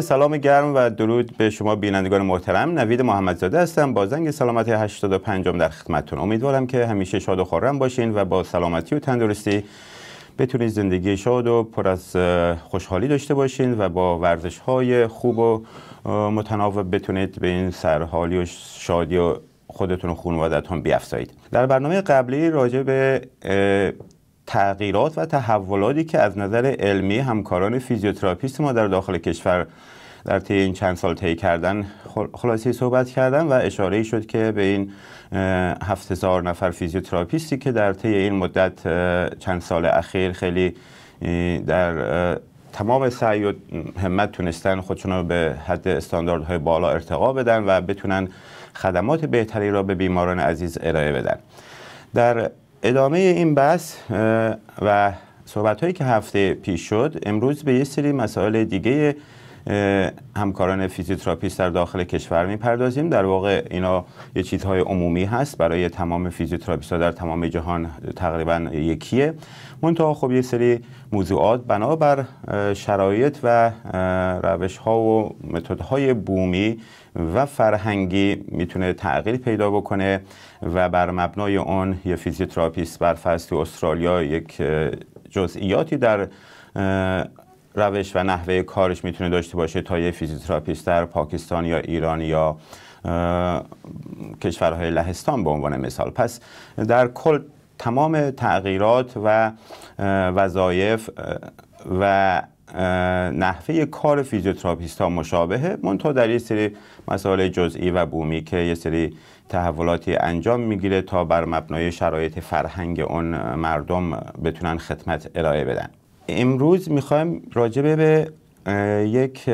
سلام گرم و درود به شما بینندگان محترم نوید محمدزاده هستم با زنگ سلامتی 85 در خدمتتون امیدوارم که همیشه شاد و خورم باشین و با سلامتی و تندرستی بتونید زندگی شاد و پر از خوشحالی داشته باشین و با ورزش های خوب و متناوب بتونید به این سرحالی و شادی و خودتون و خانوادتون بیافزایید در برنامه قبلی راجع به تغییرات و تحولاتی که از نظر علمی همکاران فیزیوتراپیست ما در داخل کشور در طی این چند سال طی کردن خلاصی صحبت کردن و اشاره شد که به این 7000 نفر فیزیوتراپیستی که در طی این مدت چند سال اخیر خیلی در تمام سعی و همت تونستن خودشون رو به حد استانداردهای بالا ارتقا بدن و بتونن خدمات بهتری را به بیماران عزیز ارائه بدن در ادامه این بحث و صحبت هایی که هفته پیش شد امروز به یه سری مسائل دیگه همکاران فیزیوتراپیست در داخل کشور میپردازیم در واقع اینا یه چیزهای عمومی هست برای تمام فیزیوتراپیست در تمام جهان تقریبا یکیه منتها خب یه سری موضوعات بنابر شرایط و روش ها و متدهای بومی و فرهنگی میتونه تغییر پیدا بکنه و بر مبنای اون یه فیزیوتراپیست بر فصل استرالیا یک جزئیاتی در روش و نحوه کارش میتونه داشته باشه تا یه فیزیوتراپیست در پاکستان یا ایران یا کشورهای لهستان به عنوان مثال پس در کل تمام تغییرات و وظایف و نحوه کار فیزیوتراپیست ها مشابهه منتها در یه سری مسائل جزئی و بومی که یه سری تحولاتی انجام میگیره تا بر مبنای شرایط فرهنگ اون مردم بتونن خدمت ارائه بدن امروز میخوایم راجع به یک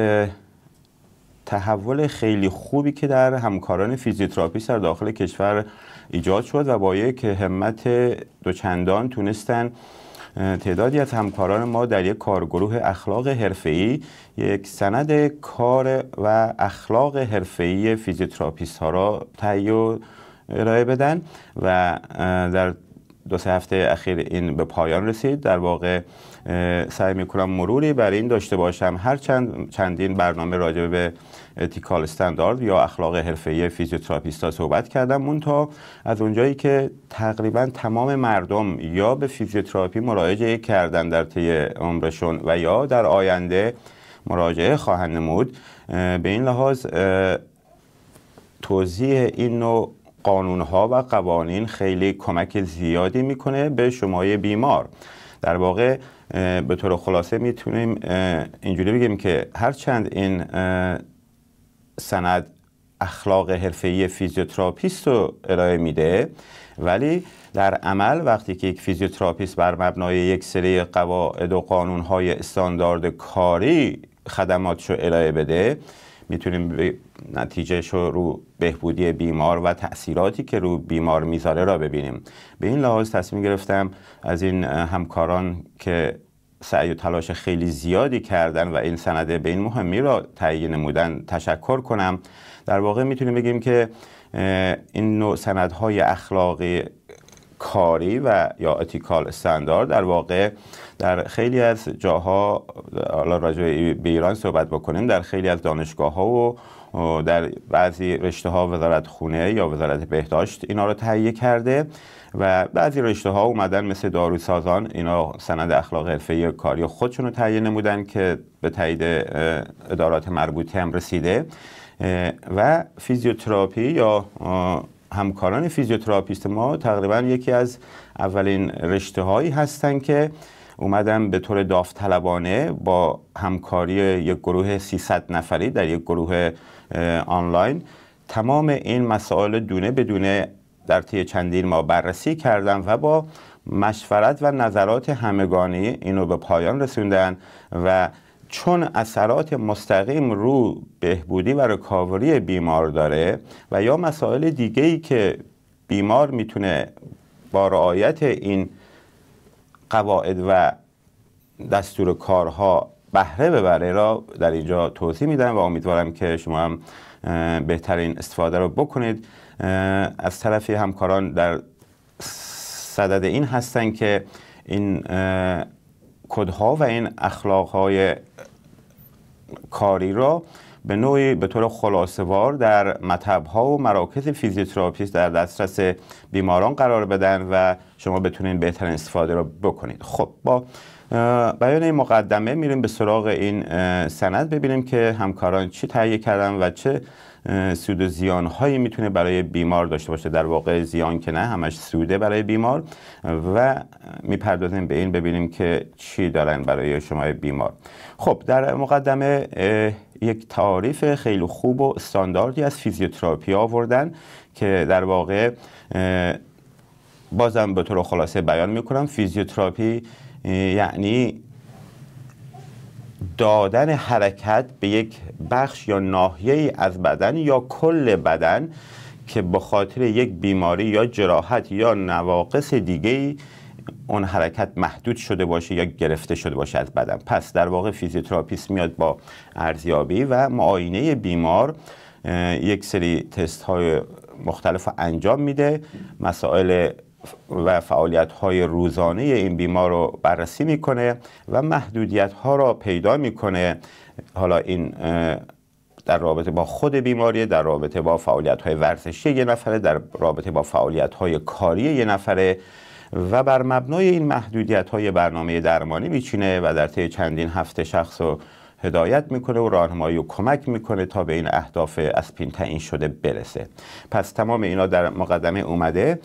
تحول خیلی خوبی که در همکاران فیزیوتراپی در داخل کشور ایجاد شد و با یک همت دوچندان تونستن تعدادی از همکاران ما در یک کارگروه اخلاق حرفه‌ای یک سند کار و اخلاق حرفه‌ای فیزیوتراپیست ها را تهیه ارائه بدن و در دو سه هفته اخیر این به پایان رسید در واقع سعی میکنم مروری برای این داشته باشم هر چند چندین برنامه راجع به اتیکال استاندارد یا اخلاق حرفه‌ای فیزیوتراپیستا صحبت کردم اون تا از اونجایی که تقریبا تمام مردم یا به فیزیوتراپی مراجعه کردن در طی عمرشون و یا در آینده مراجعه خواهند نمود به این لحاظ توضیح این نوع قانون ها و قوانین خیلی کمک زیادی میکنه به شمای بیمار در واقع به طور خلاصه میتونیم اینجوری بگیم که هرچند این سند اخلاق حرفه‌ای فیزیوتراپیست رو ارائه میده ولی در عمل وقتی که یک فیزیوتراپیست بر مبنای یک سری قواعد و قانونهای استاندارد کاری خدمات رو ارائه بده میتونیم نتیجهش رو بهبودی بیمار و تاثیراتی که رو بیمار میذاره را ببینیم به این لحاظ تصمیم گرفتم از این همکاران که سعی و تلاش خیلی زیادی کردن و این سند به این مهمی را تهیه نمودن تشکر کنم در واقع میتونیم بگیم که این نوع سندهای اخلاقی کاری و یا اتیکال استاندارد در واقع در خیلی از جاها حالا راجع به ایران صحبت بکنیم در خیلی از دانشگاه ها و در بعضی رشته ها وزارت خونه یا وزارت بهداشت اینا رو تهیه کرده و بعضی رشته ها اومدن مثل داروسازان اینا سند اخلاق حرفه‌ای کاری خودشون رو تهیه نمودن که به تایید ادارات مربوطه هم رسیده و فیزیوتراپی یا همکاران فیزیوتراپیست ما تقریبا یکی از اولین رشته هایی هستند که اومدن به طور داوطلبانه با همکاری یک گروه 300 نفری در یک گروه آنلاین تمام این مسائل دونه به دونه در طی چندین ماه بررسی کردم و با مشورت و نظرات همگانی اینو به پایان رسوندن و چون اثرات مستقیم رو بهبودی و رکاوری بیمار داره و یا مسائل دیگه که بیمار میتونه با رعایت این قواعد و دستور کارها بهره ببره را در اینجا توضیح میدم و امیدوارم که شما هم بهترین استفاده رو بکنید از طرفی همکاران در صدد این هستن که این کدها و این اخلاقهای کاری را به نوعی به طور خلاصوار در مطبها و مراکز فیزیوتراپیست در دسترس بیماران قرار بدن و شما بتونین بهترین استفاده را بکنید خب با بیان این مقدمه میریم به سراغ این سند ببینیم که همکاران چی تهیه کردن و چه سود و زیان هایی میتونه برای بیمار داشته باشه در واقع زیان که نه همش سوده برای بیمار و میپردازیم به این ببینیم که چی دارن برای شما بیمار خب در مقدمه یک تعریف خیلی خوب و استانداردی از فیزیوتراپی آوردن که در واقع بازم به طور خلاصه بیان میکنم فیزیوتراپی یعنی دادن حرکت به یک بخش یا ناحیه از بدن یا کل بدن که به خاطر یک بیماری یا جراحت یا نواقص دیگه اون حرکت محدود شده باشه یا گرفته شده باشه از بدن پس در واقع فیزیوتراپیست میاد با ارزیابی و معاینه بیمار یک سری تست های مختلف انجام میده مسائل و فعالیت های روزانه این بیمار رو بررسی میکنه و محدودیت ها را پیدا میکنه حالا این در رابطه با خود بیماری در رابطه با فعالیت های ورزشی یه نفره در رابطه با فعالیت های کاری یه نفره و بر مبنای این محدودیت های برنامه درمانی میچینه و در طی چندین هفته شخص رو هدایت میکنه و راهنمایی و کمک میکنه تا به این اهداف از پین تعیین شده برسه پس تمام اینا در مقدمه اومده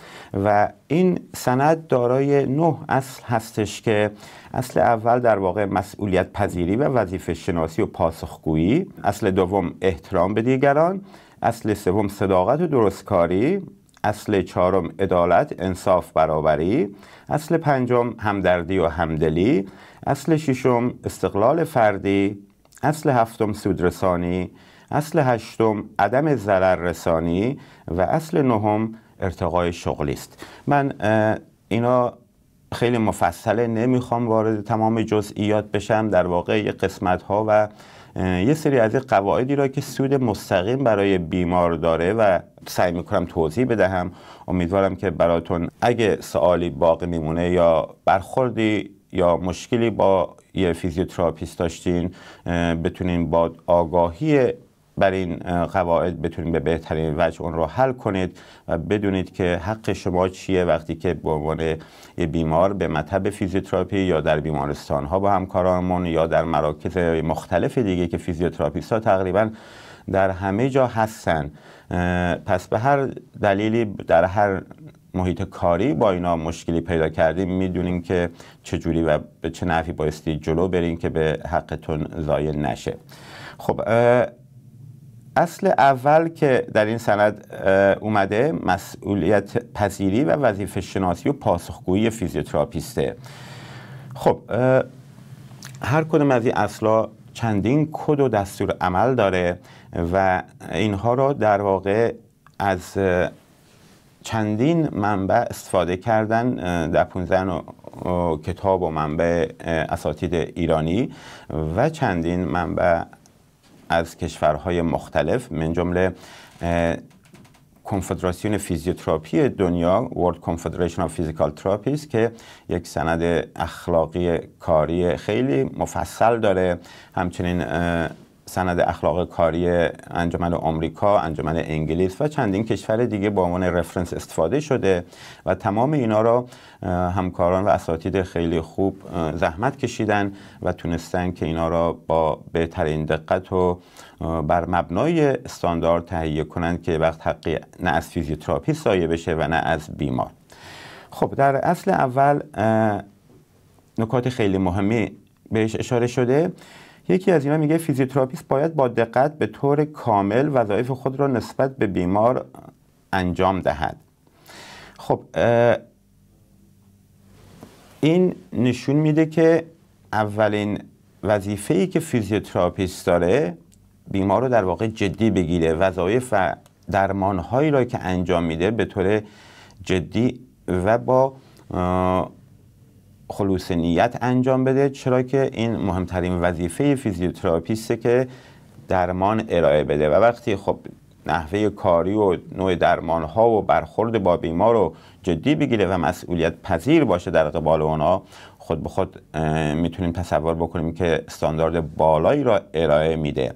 و این سند دارای نه اصل هستش که اصل اول در واقع مسئولیت پذیری و وظیفه شناسی و پاسخگویی اصل دوم احترام به دیگران اصل سوم صداقت و درستکاری اصل چهارم عدالت انصاف برابری اصل پنجم همدردی و همدلی اصل ششم استقلال فردی اصل هفتم سودرسانی اصل هشتم عدم ضرر رسانی و اصل نهم ارتقای شغلی است من اینا خیلی مفصله نمیخوام وارد تمام جزئیات بشم در واقع یه قسمت ها و یه سری از این قواعدی را که سود مستقیم برای بیمار داره و سعی میکنم توضیح بدهم امیدوارم که براتون اگه سوالی باقی میمونه یا برخوردی یا مشکلی با یه فیزیوتراپیست داشتین بتونین با آگاهی بر این قواعد بتونین به بهترین وجه اون رو حل کنید و بدونید که حق شما چیه وقتی که به عنوان بیمار به مطب فیزیوتراپی یا در بیمارستان ها با همکارانمون یا در مراکز مختلف دیگه که فیزیوتراپیست ها تقریبا در همه جا هستن پس به هر دلیلی در هر محیط کاری با اینا مشکلی پیدا کردیم میدونیم که چجوری و به چه نفی بایستی جلو بریم که به حقتون ضایع نشه خب اصل اول که در این سند اومده مسئولیت پذیری و وظیف شناسی و پاسخگویی فیزیوتراپیسته خب هر کدوم از این اصلا چندین کد و دستور عمل داره و اینها را در واقع از چندین منبع استفاده کردن در 15 کتاب و منبع اساتید ایرانی و چندین منبع از کشورهای مختلف من جمله کنفدراسیون فیزیوتراپی دنیا World Confederation of Physical Therapies که یک سند اخلاقی کاری خیلی مفصل داره همچنین سند اخلاق کاری انجمن آمریکا، انجمن انگلیس و چندین کشور دیگه به عنوان رفرنس استفاده شده و تمام اینا را همکاران و اساتید خیلی خوب زحمت کشیدن و تونستن که اینا را با بهترین دقت و بر مبنای استاندارد تهیه کنند که وقت حقی نه از فیزیوتراپی سایه بشه و نه از بیمار خب در اصل اول نکات خیلی مهمی بهش اشاره شده یکی از اینا میگه فیزیوتراپیست باید با دقت به طور کامل وظایف خود را نسبت به بیمار انجام دهد خب این نشون میده که اولین وظیفه ای که فیزیوتراپیست داره بیمار رو در واقع جدی بگیره وظایف و درمانهایی را که انجام میده به طور جدی و با خلوص نیت انجام بده چرا که این مهمترین وظیفه فیزیوتراپیسته که درمان ارائه بده و وقتی خب نحوه کاری و نوع درمان ها و برخورد با بیمار رو جدی بگیره و مسئولیت پذیر باشه در قبال اونا خود به خود میتونیم تصور بکنیم که استاندارد بالایی را ارائه میده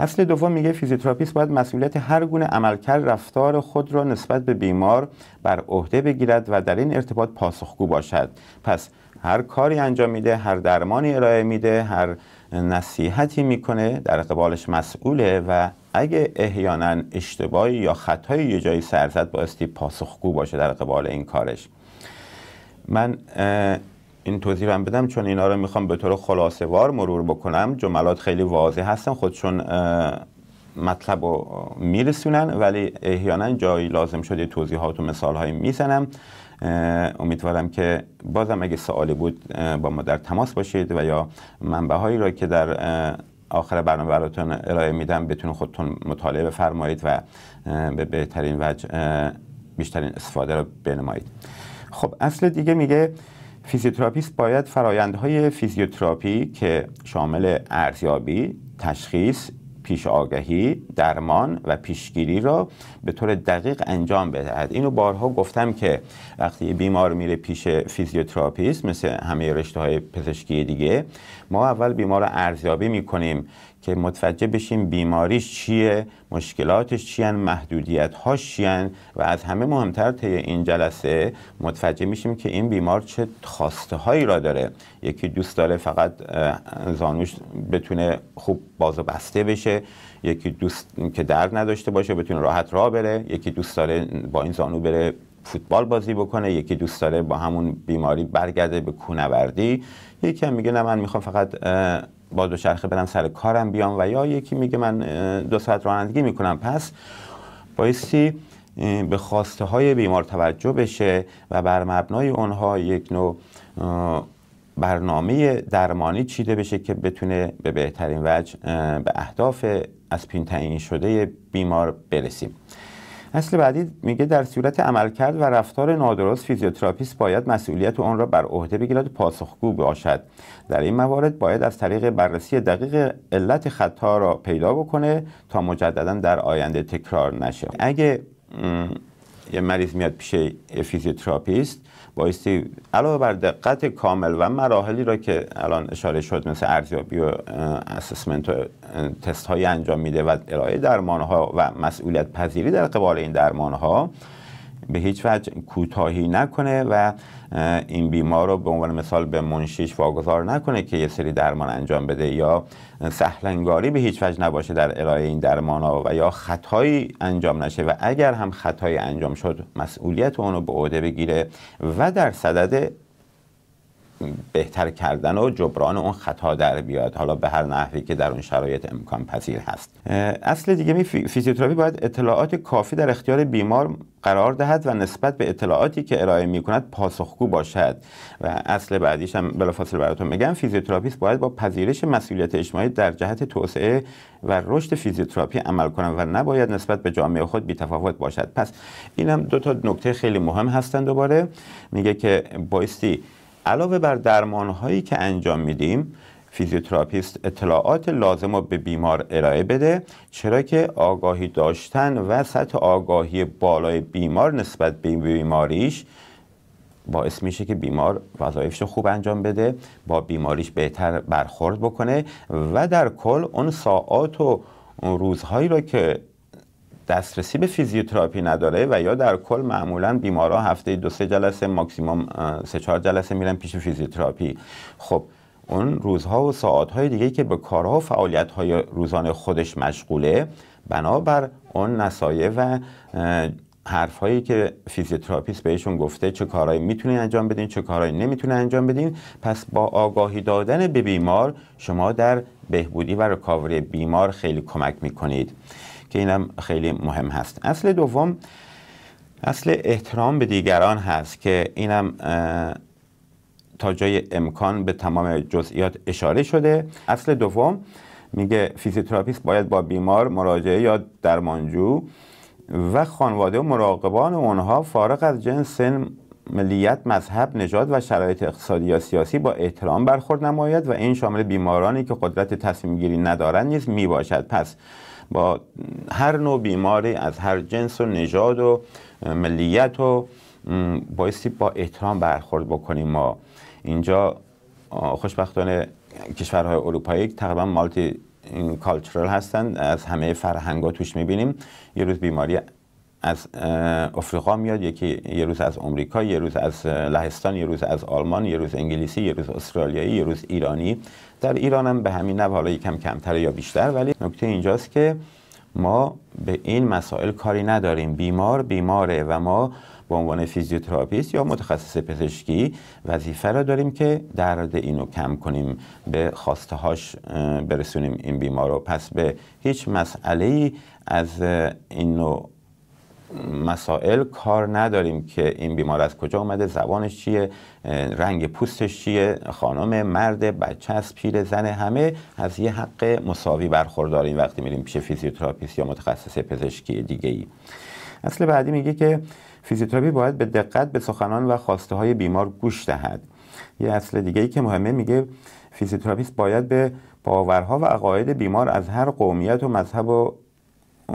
اصل دوم میگه فیزیوتراپیست باید مسئولیت هر گونه عملکرد رفتار خود را نسبت به بیمار بر عهده بگیرد و در این ارتباط پاسخگو باشد پس هر کاری انجام میده هر درمانی ارائه میده هر نصیحتی میکنه در قبالش مسئوله و اگه احیانا اشتباهی یا خطایی یه جایی سرزد باستی پاسخگو باشه در قبال این کارش من این توضیح هم بدم چون اینا رو میخوام به طور خلاصه وار مرور بکنم جملات خیلی واضح هستن خودشون مطلب رو میرسونن ولی احیانا جایی لازم شده توضیحات و مثال هایی میزنم امیدوارم که بازم اگه سوالی بود با ما در تماس باشید و یا منبه هایی را که در آخر برنامه براتون ارائه میدم بتونید خودتون مطالعه بفرمایید و به بهترین وجه بیشترین استفاده رو بنمایید خب اصل دیگه میگه فیزیوتراپیست باید فرایندهای فیزیوتراپی که شامل ارزیابی، تشخیص، پیش آگهی، درمان و پیشگیری را به طور دقیق انجام بدهد. اینو بارها گفتم که وقتی بیمار میره پیش فیزیوتراپیست مثل همه رشته های پزشکی دیگه ما اول بیمار را ارزیابی میکنیم که متوجه بشیم بیماریش چیه مشکلاتش چیان محدودیت هاش چیان و از همه مهمتر طی این جلسه متوجه میشیم که این بیمار چه خواسته هایی را داره یکی دوست داره فقط زانوش بتونه خوب باز و بسته بشه یکی دوست که درد نداشته باشه بتونه راحت راه بره یکی دوست داره با این زانو بره فوتبال بازی بکنه یکی دوست داره با همون بیماری برگرده به کونوردی یکی هم میگه نه من میخوام فقط با چرخه برم سر کارم بیام و یا یکی میگه من دو ساعت رانندگی میکنم پس بایستی به خواسته های بیمار توجه بشه و بر مبنای اونها یک نوع برنامه درمانی چیده بشه که بتونه به بهترین وجه به اهداف از پین تعیین شده بیمار برسیم اصل بعدی میگه در صورت عملکرد و رفتار نادرست فیزیوتراپیست باید مسئولیت آن را بر عهده بگیرد و پاسخگو باشد در این موارد باید از طریق بررسی دقیق علت خطا را پیدا بکنه تا مجددا در آینده تکرار نشه اگه یه مریض میاد پیش فیزیوتراپیست بایستی علاوه بر دقت کامل و مراحلی را که الان اشاره شد مثل ارزیابی و اسسمنت و تست های انجام میده و ارائه درمان ها و مسئولیت پذیری در قبال این درمان ها به هیچ وجه کوتاهی نکنه و این بیمار رو به عنوان مثال به منشیش واگذار نکنه که یه سری درمان انجام بده یا سهلنگاری به هیچ وجه نباشه در ارائه این درمان ها و یا خطایی انجام نشه و اگر هم خطایی انجام شد مسئولیت اون رو به عهده بگیره و در صدد بهتر کردن و جبران اون خطا در بیاد حالا به هر نحوی که در اون شرایط امکان پذیر هست اصل دیگه می فیزیوتراپی باید اطلاعات کافی در اختیار بیمار قرار دهد و نسبت به اطلاعاتی که ارائه می کند پاسخگو باشد و اصل بعدیش هم بلافاصله براتون میگم فیزیوتراپیست باید با پذیرش مسئولیت اجتماعی در جهت توسعه و رشد فیزیوتراپی عمل کنند و نباید نسبت به جامعه خود بیتفاوت باشد پس این دو تا نکته خیلی مهم هستند دوباره میگه که بایستی علاوه بر درمان هایی که انجام میدیم فیزیوتراپیست اطلاعات لازم رو به بیمار ارائه بده چرا که آگاهی داشتن و سطح آگاهی بالای بیمار نسبت به بیماریش باعث میشه که بیمار وظایفش خوب انجام بده با بیماریش بهتر برخورد بکنه و در کل اون ساعات و روزهایی رو که دسترسی به فیزیوتراپی نداره و یا در کل معمولا بیمارا هفته دو سه جلسه ماکسیموم سه چهار جلسه میرن پیش فیزیوتراپی خب اون روزها و ساعتهای دیگه که به کارها و فعالیتهای روزانه خودش مشغوله بنابر اون نصایح و حرفهایی که فیزیوتراپیست بهشون گفته چه کارهایی میتونین انجام بدین چه کارهایی نمیتونین انجام بدین پس با آگاهی دادن به بیمار شما در بهبودی و رکاوری بیمار خیلی کمک میکنید که اینم خیلی مهم هست اصل دوم اصل احترام به دیگران هست که اینم تا جای امکان به تمام جزئیات اشاره شده اصل دوم میگه فیزیوتراپیست باید با بیمار مراجعه یا درمانجو و خانواده و مراقبان اونها فارغ از جنس سن ملیت مذهب نژاد و شرایط اقتصادی یا سیاسی با احترام برخورد نماید و این شامل بیمارانی که قدرت تصمیم گیری ندارند نیز می باشد پس با هر نوع بیماری از هر جنس و نژاد و ملیت و بایستی با احترام برخورد بکنیم ما اینجا خوشبختانه کشورهای اروپایی تقریبا مالتی کالچرال هستند از همه ها توش میبینیم یه روز بیماری از افریقا میاد یکی یه روز از آمریکا یه روز از لهستان یه روز از آلمان یه روز انگلیسی یه روز استرالیایی یه روز ایرانی در ایران هم به همین نوع حالا یکم کمتر یا بیشتر ولی نکته اینجاست که ما به این مسائل کاری نداریم بیمار بیماره و ما به عنوان فیزیوتراپیست یا متخصص پزشکی وظیفه را داریم که درد اینو کم کنیم به خواسته هاش برسونیم این بیمار رو پس به هیچ مسئله ای از این مسائل کار نداریم که این بیمار از کجا آمده زبانش چیه رنگ پوستش چیه خانم مرد بچه است پیر زن همه از یه حق مساوی برخورداریم وقتی میریم پیش فیزیوتراپیست یا متخصص پزشکی دیگه ای اصل بعدی میگه که فیزیوتراپی باید به دقت به سخنان و خواسته های بیمار گوش دهد یه اصل دیگه ای که مهمه میگه فیزیوتراپیست باید به باورها و عقاید بیمار از هر قومیت و مذهب و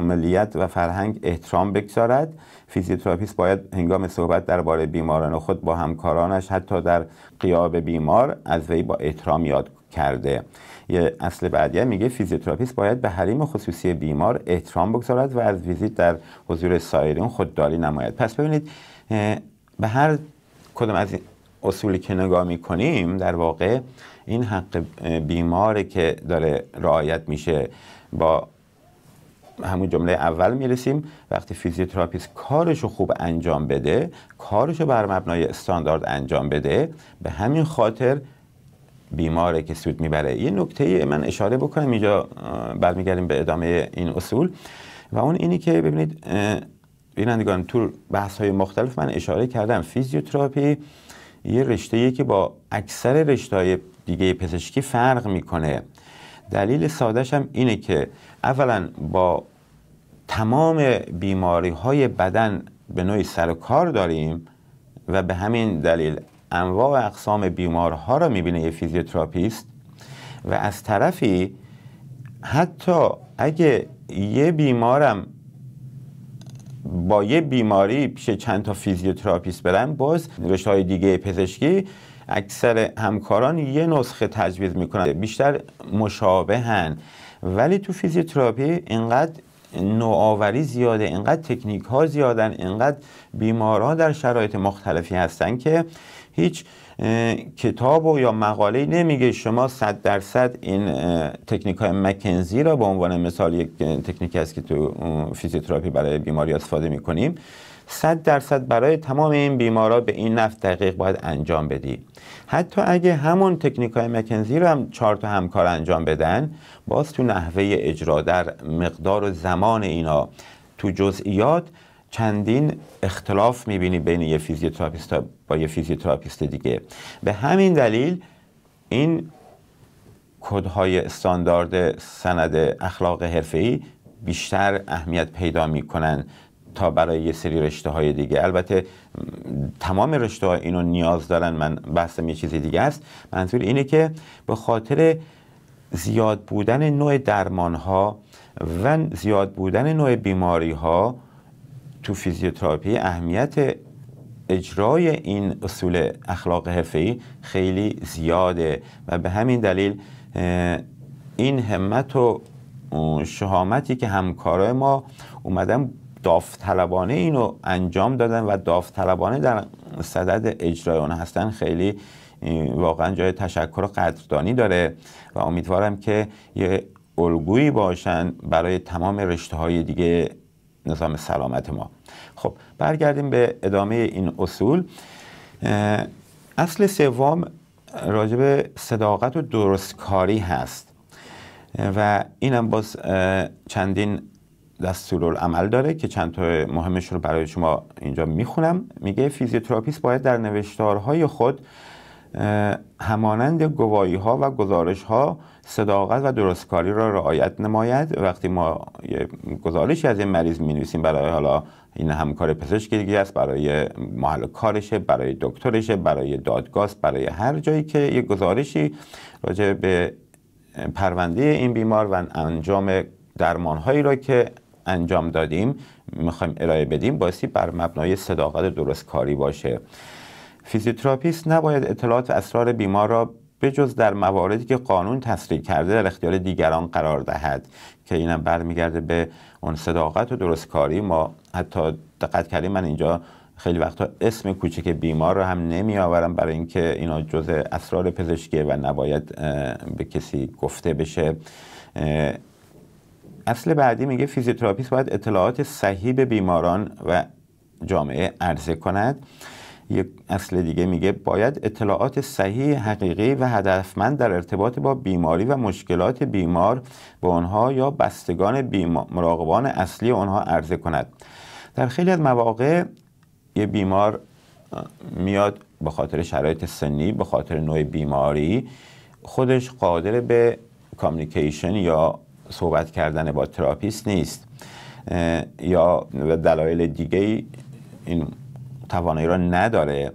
ملیت و فرهنگ احترام بگذارد فیزیوتراپیست باید هنگام صحبت درباره بیماران خود با همکارانش حتی در قیاب بیمار از وی با احترام یاد کرده یه اصل بعدی میگه فیزیوتراپیست باید به حریم خصوصی بیمار احترام بگذارد و از ویزیت در حضور سایرین خودداری نماید پس ببینید به هر کدوم از اصولی که نگاه میکنیم در واقع این حق بیماره که داره رعایت میشه با همون جمله اول میرسیم وقتی فیزیوتراپیست کارش رو خوب انجام بده کارش رو بر مبنای استاندارد انجام بده به همین خاطر بیماره که سود میبره یه نکته من اشاره بکنم اینجا برمیگردیم به ادامه این اصول و اون اینی که ببینید بینندگان تو بحث های مختلف من اشاره کردم فیزیوتراپی یه رشته که با اکثر رشته های دیگه پزشکی فرق میکنه دلیل سادش هم اینه که اولا با تمام بیماری های بدن به نوعی سر و کار داریم و به همین دلیل انواع و اقسام بیمارها را میبینه یه فیزیوتراپیست و از طرفی حتی اگه یه بیمارم با یه بیماری پیش چند تا فیزیوتراپیست برن باز رشته های دیگه پزشکی اکثر همکاران یه نسخه تجویز میکنن بیشتر مشابهن ولی تو فیزیوتراپی اینقدر نوآوری زیاده اینقدر تکنیک ها زیادن انقدر ها در شرایط مختلفی هستن که هیچ کتاب و یا مقاله نمیگه شما صد درصد این تکنیک های مکنزی را به عنوان مثال یک تکنیک هست که تو فیزیوتراپی برای بیماری استفاده میکنیم 100 درصد برای تمام این بیمارا به این نفت دقیق باید انجام بدی حتی اگه همون تکنیک های مکنزی رو هم چهار تا همکار انجام بدن باز تو نحوه اجرا در مقدار و زمان اینا تو جزئیات چندین اختلاف میبینی بین یه فیزیوتراپیست با یه فیزیوتراپیست دیگه به همین دلیل این کدهای استاندارد سند اخلاق حرفه‌ای بیشتر اهمیت پیدا میکنن تا برای یه سری رشته های دیگه البته تمام رشته ها اینو نیاز دارن من بحثم یه چیز دیگه است منظور اینه که به خاطر زیاد بودن نوع درمان ها و زیاد بودن نوع بیماری ها تو فیزیوتراپی اهمیت اجرای این اصول اخلاق ای خیلی زیاده و به همین دلیل این همت و شهامتی که همکارای ما اومدن داوطلبانه اینو انجام دادن و داوطلبانه در صدد اجرای اون هستن خیلی واقعا جای تشکر و قدردانی داره و امیدوارم که یه الگویی باشن برای تمام رشته های دیگه نظام سلامت ما خب برگردیم به ادامه این اصول اصل سوم راجب صداقت و درستکاری هست و اینم باز چندین دستورالعمل داره که چند تا مهمش رو برای شما اینجا میخونم میگه فیزیوتراپیست باید در نوشتارهای خود همانند گواهی ها و گزارش ها صداقت و درستکاری را رعایت نماید وقتی ما یه گزارشی از این مریض می نویسیم برای حالا این همکار پزشکی دیگه است برای محل کارشه برای دکترشه برای دادگاه، برای هر جایی که یه گزارشی راجع به پرونده این بیمار و انجام درمانهایی را که انجام دادیم میخوایم ارائه بدیم باسی بر مبنای صداقت درست کاری باشه فیزیوتراپیست نباید اطلاعات و اسرار بیمار را بجز در مواردی که قانون تصریح کرده در اختیار دیگران قرار دهد که اینم برمیگرده به اون صداقت و درستکاری ما حتی دقت کردیم من اینجا خیلی وقتا اسم کوچک بیمار رو هم نمی آورم برای اینکه اینا جز اسرار پزشکی و نباید به کسی گفته بشه اصل بعدی میگه فیزیوتراپیست باید اطلاعات صحیح به بیماران و جامعه عرضه کند یک اصل دیگه میگه باید اطلاعات صحیح حقیقی و هدفمند در ارتباط با بیماری و مشکلات بیمار به آنها یا بستگان بیمار، مراقبان اصلی آنها عرضه کند در خیلی از مواقع یه بیمار میاد به خاطر شرایط سنی به خاطر نوع بیماری خودش قادر به کامیکیشن یا صحبت کردن با تراپیست نیست یا به دلایل دیگه این توانایی را نداره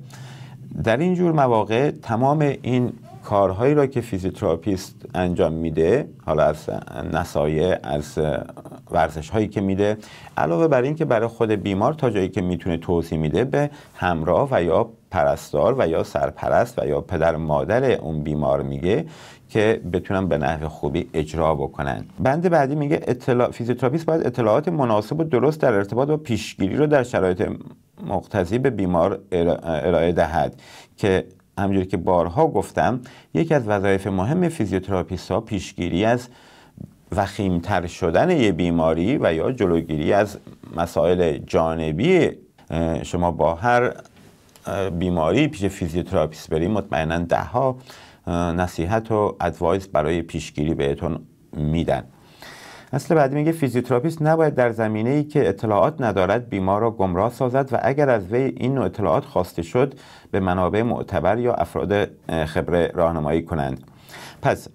در این جور مواقع تمام این کارهایی را که فیزیوتراپیست انجام میده حالا از نسایه از ورزش هایی که میده علاوه بر اینکه برای خود بیمار تا جایی که میتونه توضیح میده به همراه و یا پرستار و یا سرپرست و یا پدر مادر اون بیمار میگه که بتونن به نحو خوبی اجرا بکنن بند بعدی میگه اطلاع فیزیوتراپیست باید اطلاعات مناسب و درست در ارتباط با پیشگیری رو در شرایط مقتضی به بیمار ارائه دهد که همجوری که بارها گفتم یکی از وظایف مهم فیزیوتراپیست ها پیشگیری از وخیمتر شدن یه بیماری و یا جلوگیری از مسائل جانبی شما با هر بیماری پیش فیزیوتراپیست بریم مطمئنا دهها نصیحت و ادوایس برای پیشگیری بهتون میدن اصل بعدی میگه فیزیوتراپیست نباید در زمینه ای که اطلاعات ندارد بیمار را گمراه سازد و اگر از وی این نوع اطلاعات خواسته شد به منابع معتبر یا افراد خبره راهنمایی کنند پس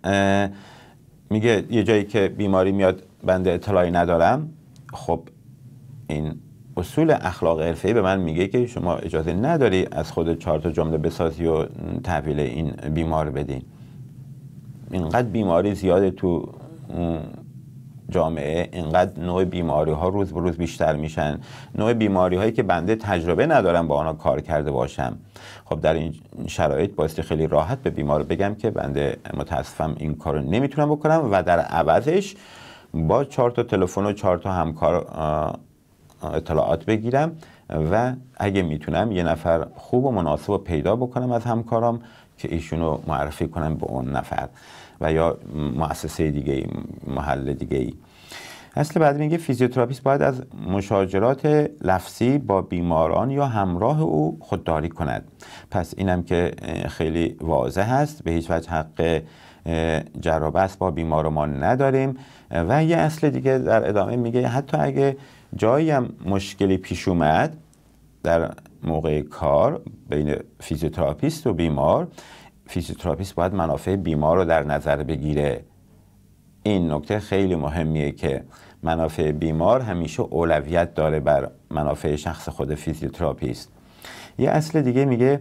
میگه یه جایی که بیماری میاد بنده اطلاعی ندارم خب این اصول اخلاق حرفه‌ای به من میگه که شما اجازه نداری از خود چهار تا جمله بسازی و تحویل این بیمار بدین اینقدر بیماری زیاده تو جامعه اینقدر نوع بیماری ها روز به روز بیشتر میشن نوع بیماری هایی که بنده تجربه ندارم با آنها کار کرده باشم خب در این شرایط باعث خیلی راحت به بیمار بگم که بنده متاسفم این کارو نمیتونم بکنم و در عوضش با چهار تا تلفن و چهار تا همکار اطلاعات بگیرم و اگه میتونم یه نفر خوب و مناسب رو پیدا بکنم از همکارام که رو معرفی کنم به اون نفر و یا مؤسسه دیگه محل دیگه ای اصل بعد میگه فیزیوتراپیست باید از مشاجرات لفظی با بیماران یا همراه او خودداری کند پس اینم که خیلی واضح هست به هیچ وجه حق جرابست با بیمار ما نداریم و یه اصل دیگه در ادامه میگه حتی اگه جایی هم مشکلی پیش اومد در موقع کار بین فیزیوتراپیست و بیمار فیزیوتراپیست باید منافع بیمار رو در نظر بگیره این نکته خیلی مهمیه که منافع بیمار همیشه اولویت داره بر منافع شخص خود فیزیوتراپیست یه اصل دیگه میگه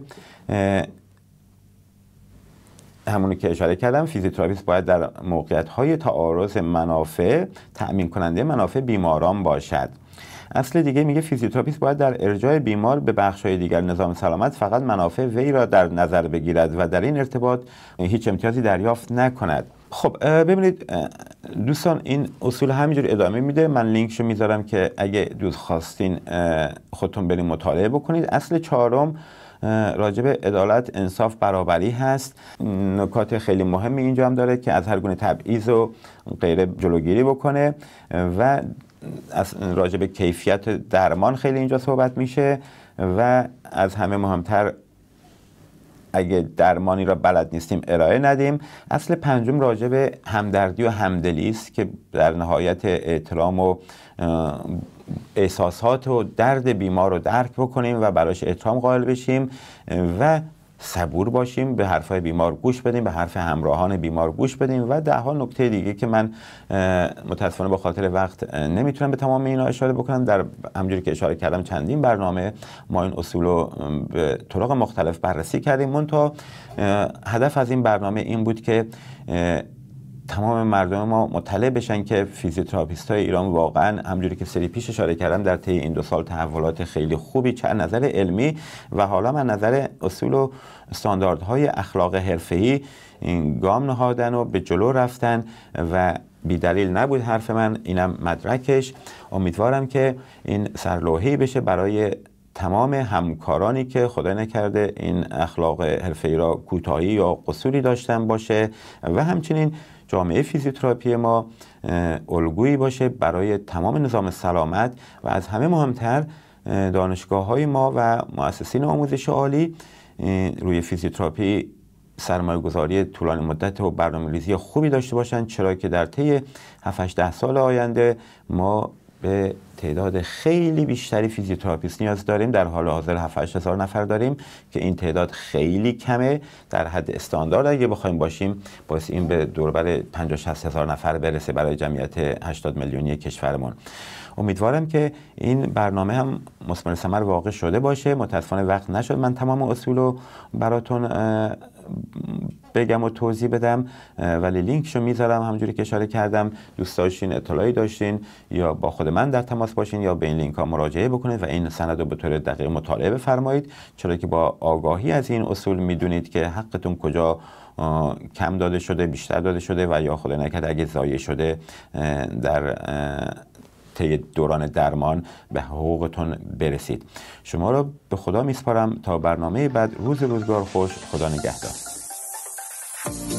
همونی که اشاره کردم فیزیوتراپیست باید در موقعیت های تعارض منافع تأمین کننده منافع بیماران باشد اصل دیگه میگه فیزیوتراپیست باید در ارجاع بیمار به های دیگر نظام سلامت فقط منافع وی را در نظر بگیرد و در این ارتباط هیچ امتیازی دریافت نکند خب ببینید دوستان این اصول همینجور ادامه میده من لینکشو میذارم که اگه دوست خواستین خودتون بریم مطالعه بکنید اصل چهارم راجب عدالت انصاف برابری هست نکات خیلی مهمی اینجا هم داره که از هر گونه تبعیض و غیر جلوگیری بکنه و از راجع به کیفیت درمان خیلی اینجا صحبت میشه و از همه مهمتر اگه درمانی را بلد نیستیم ارائه ندیم اصل پنجم راجع به همدردی و همدلی است که در نهایت اعترام و احساسات و درد بیمار رو درک بکنیم و براش احترام قائل بشیم و صبور باشیم به حرفهای بیمار گوش بدیم به حرف همراهان بیمار گوش بدیم و ده ها نکته دیگه که من متاسفانه با خاطر وقت نمیتونم به تمام اینا اشاره بکنم در همجوری که اشاره کردم چندین برنامه ما این اصول رو به طرق مختلف بررسی کردیم من تا هدف از این برنامه این بود که تمام مردم ما مطلع بشن که فیزیوتراپیست های ایران واقعا همجوری که سری پیش اشاره کردم در طی این دو سال تحولات خیلی خوبی چه نظر علمی و حالا من نظر اصول و استانداردهای اخلاق حرفه‌ای گام نهادن و به جلو رفتن و بیدلیل نبود حرف من اینم مدرکش امیدوارم که این سرلوحی بشه برای تمام همکارانی که خدا نکرده این اخلاق حرفه‌ای را کوتاهی یا قصوری داشتن باشه و همچنین جامعه فیزیوتراپی ما الگویی باشه برای تمام نظام سلامت و از همه مهمتر دانشگاه های ما و مؤسسین آموزش عالی روی فیزیوتراپی سرمایه گذاری طولانی مدت و برنامه ریزی خوبی داشته باشند چرا که در طی 7 ده سال آینده ما به تعداد خیلی بیشتری فیزیوتراپیست نیاز داریم در حال حاضر 7 هزار نفر داریم که این تعداد خیلی کمه در حد استاندارد اگه بخوایم باشیم باعث این به دوربر 50 60 هزار نفر برسه برای جمعیت 80 میلیونی کشورمون امیدوارم که این برنامه هم مثمر ثمر واقع شده باشه متاسفانه وقت نشد من تمام اصول رو براتون بگم و توضیح بدم ولی لینکشو میذارم همجوری که اشاره کردم دوست داشتین اطلاعی داشتین یا با خود من در تماس باشین یا به این لینک ها مراجعه بکنید و این سند رو به طور دقیق مطالعه بفرمایید چرا که با آگاهی از این اصول میدونید که حقتون کجا کم داده شده بیشتر داده شده و یا خود نکرد اگه زایه شده در طی دوران درمان به حقوقتون برسید شما را به خدا میسپارم تا برنامه بعد روز روزگار خوش خدا نگهدار